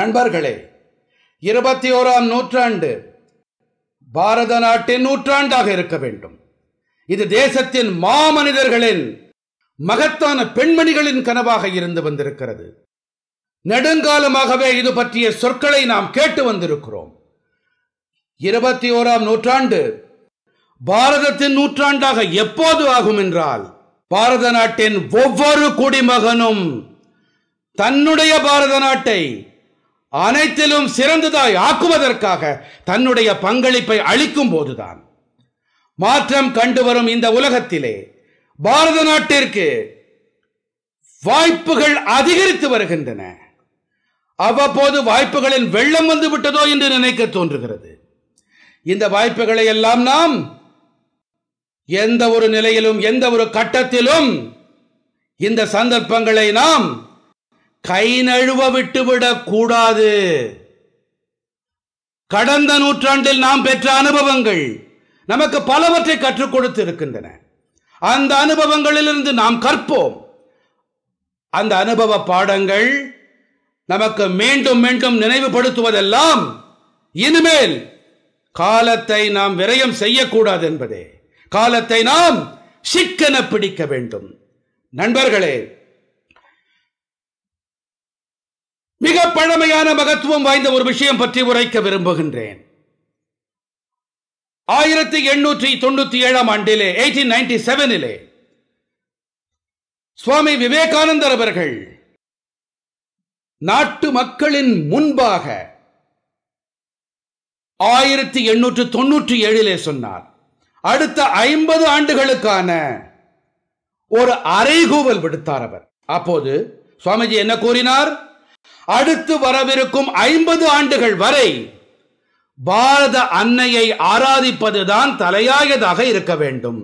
நண்பர்களே இருபத்தி ஓராம் நூற்றாண்டு பாரத நாட்டின் நூற்றாண்டாக இருக்க வேண்டும் இது தேசத்தின் மாமனிதர்களின் மகத்தான பெண்மணிகளின் கனவாக இருந்து வந்திருக்கிறது நெடுங்காலமாகவே இது பற்றிய சொற்களை நாம் கேட்டு வந்திருக்கிறோம் இருபத்தி ஓராம் நூற்றாண்டு பாரதத்தின் நூற்றாண்டாக எப்போது ஆகும் என்றால் பாரத நாட்டின் ஒவ்வொரு குடிமகனும் தன்னுடைய பாரத நாட்டை அனைத்திலும் சிறந்ததாய் ஆக்குவதற்காக தன்னுடைய பங்களிப்பை அளிக்கும் போதுதான் மாற்றம் கண்டு வரும் இந்த உலகத்திலே பாரத நாட்டிற்கு வாய்ப்புகள் அதிகரித்து வருகின்றன அவ்வப்போது வாய்ப்புகளின் வெள்ளம் வந்து விட்டதோ என்று நினைக்க தோன்றுகிறது இந்த வாய்ப்புகளை எல்லாம் நாம் எந்த ஒரு நிலையிலும் எந்த ஒரு கட்டத்திலும் இந்த சந்தர்ப்பங்களை நாம் கை நழுவ விட்டுவிடக் கூடாது கடந்த நூற்றாண்டில் நாம் பெற்ற அனுபவங்கள் நமக்கு பலவற்றை கற்றுக் கொடுத்து இருக்கின்றன அந்த அனுபவங்களிலிருந்து நாம் கற்போம் அந்த அனுபவ பாடங்கள் நமக்கு மீண்டும் மீண்டும் நினைவுபடுத்துவதெல்லாம் இனிமேல் காலத்தை நாம் விரயம் செய்யக்கூடாது என்பதே காலத்தை நாம் சிக்கன பிடிக்க வேண்டும் நண்பர்களே மிக பழமையான மகத்துவம் வாய்ந்த ஒரு விஷயம் பற்றி உரைக்க விரும்புகின்றேன் ஆயிரத்தி எண்ணூற்றி தொண்ணூத்தி ஏழாம் ஆண்டிலே எயிட்டீன் நைன்டி செவனிலே சுவாமி விவேகானந்தர் அவர்கள் நாட்டு மக்களின் முன்பாக ஆயிரத்தி எண்ணூற்று தொன்னூற்றி ஏழிலே சொன்னார் அடுத்த ஐம்பது ஆண்டுகளுக்கான ஒரு அறைகூவல் விடுத்தார் அவர் அப்போது சுவாமிஜி என்ன கூறினார் அடுத்து வரவிருக்கும் ஐம்பது ஆண்டுகள் வரை பாரத அன்னையை ஆராதிப்பதுதான் தலையாயதாக இருக்க வேண்டும்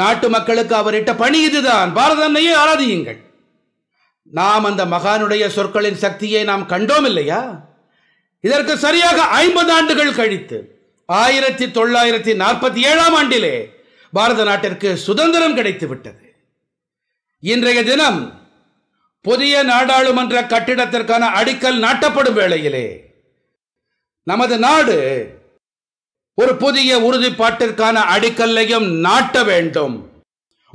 நாட்டு மக்களுக்கு அவரிட்ட பணி இதுதான் பாரத அன்னையை ஆராதியுங்கள் நாம் அந்த மகானுடைய சொற்களின் சக்தியை நாம் கண்டோம் இல்லையா இதற்கு சரியாக ஐம்பது ஆண்டுகள் கழித்து ஆயிரத்தி தொள்ளாயிரத்தி நாற்பத்தி ஏழாம் ஆண்டிலே பாரத நாட்டிற்கு சுதந்திரம் கிடைத்து விட்டது இன்றைய தினம் புதிய நாடாளுமன்ற கட்டிடத்திற்கான அடிக்கல் நாட்டப்படும் வேளையிலே நமது நாடு ஒரு புதிய உறுதிப்பாட்டிற்கான அடிக்கல்லையும் நாட்ட வேண்டும்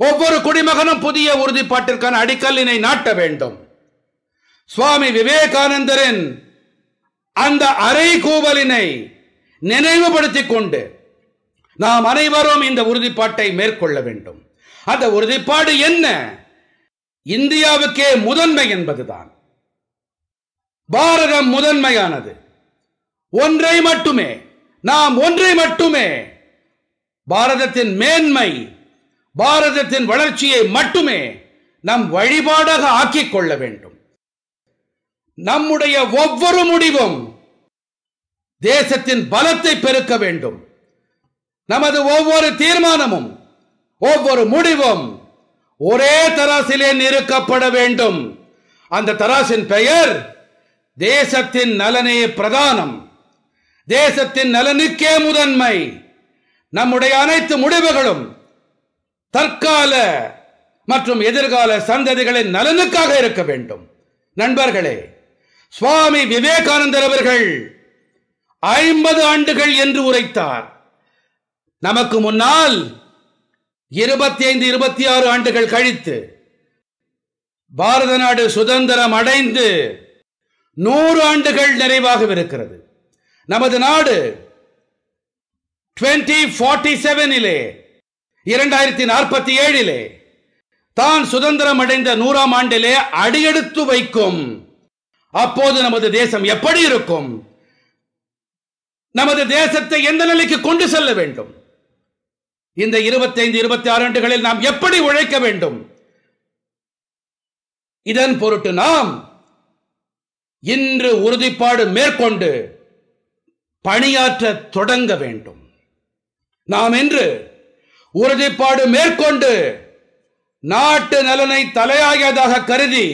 ஒவ்வொரு குடிமகனும் புதிய உறுதிப்பாட்டிற்கான அடிக்கல்லினை நாட்ட வேண்டும் சுவாமி விவேகானந்தரின் அந்த அரை கூவலினை நினைவுபடுத்திக் கொண்டு நாம் அனைவரும் இந்த உறுதிப்பாட்டை மேற்கொள்ள வேண்டும் அந்த உறுதிப்பாடு என்ன இந்தியாவுக்கே முதன்மை என்பதுதான் பாரதம் முதன்மையானது ஒன்றை மட்டுமே நாம் ஒன்றை மட்டுமே பாரதத்தின் மேன்மை பாரதத்தின் வளர்ச்சியை மட்டுமே நம் வழிபாடாக ஆக்கிக் கொள்ள வேண்டும் நம்முடைய ஒவ்வொரு முடிவும் தேசத்தின் பலத்தை பெருக்க வேண்டும் நமது ஒவ்வொரு தீர்மானமும் ஒவ்வொரு முடிவும் ஒரே தராசிலே நிறுக்கப்பட வேண்டும் அந்த தராசின் பெயர் தேசத்தின் நலனே பிரதானம் தேசத்தின் நலனுக்கே முதன்மை நம்முடைய அனைத்து முடிவுகளும் தற்கால மற்றும் எதிர்கால சந்ததிகளின் நலனுக்காக இருக்க வேண்டும் நண்பர்களே சுவாமி விவேகானந்தர் அவர்கள் ஐம்பது ஆண்டுகள் என்று உரைத்தார் நமக்கு முன்னால் இருபத்தி ஐந்து இருபத்தி ஆறு ஆண்டுகள் கழித்து பாரத நாடு சுதந்திரம் அடைந்து நூறு ஆண்டுகள் நிறைவாகவிருக்கிறது நமது நாடு டுவெண்டி ஃபார்ட்டி செவனிலே இரண்டாயிரத்தி நாற்பத்தி ஏழிலே தான் சுதந்திரம் அடைந்த நூறாம் ஆண்டிலே அடியெடுத்து வைக்கும் அப்போது நமது தேசம் எப்படி இருக்கும் நமது தேசத்தை எந்த நிலைக்கு கொண்டு செல்ல வேண்டும் இந்த இருபத்தைந்து இருபத்தி ஆறு ஆண்டுகளில் நாம் எப்படி உழைக்க வேண்டும் இதன் பொருட்டு நாம் இன்று உறுதிப்பாடு மேற்கொண்டு பணியாற்ற தொடங்க வேண்டும் நாம் இன்று உறுதிப்பாடு மேற்கொண்டு நாட்டு நலனை தலையாயதாக கருதி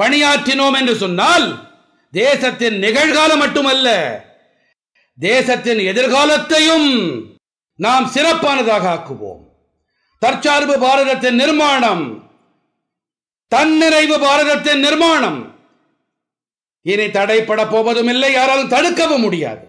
பணியாற்றினோம் என்று சொன்னால் தேசத்தின் நிகழ்காலம் மட்டுமல்ல தேசத்தின் எதிர்காலத்தையும் நாம் சிறப்பானதாக ஆக்குவோம் தற்சார்பு பாரதத்தின் நிர்மாணம் தன்னிறைவு பாரதத்தின் நிர்மாணம் இனி தடைப்பட போவதும் இல்லை யாராலும் தடுக்கவும் முடியாது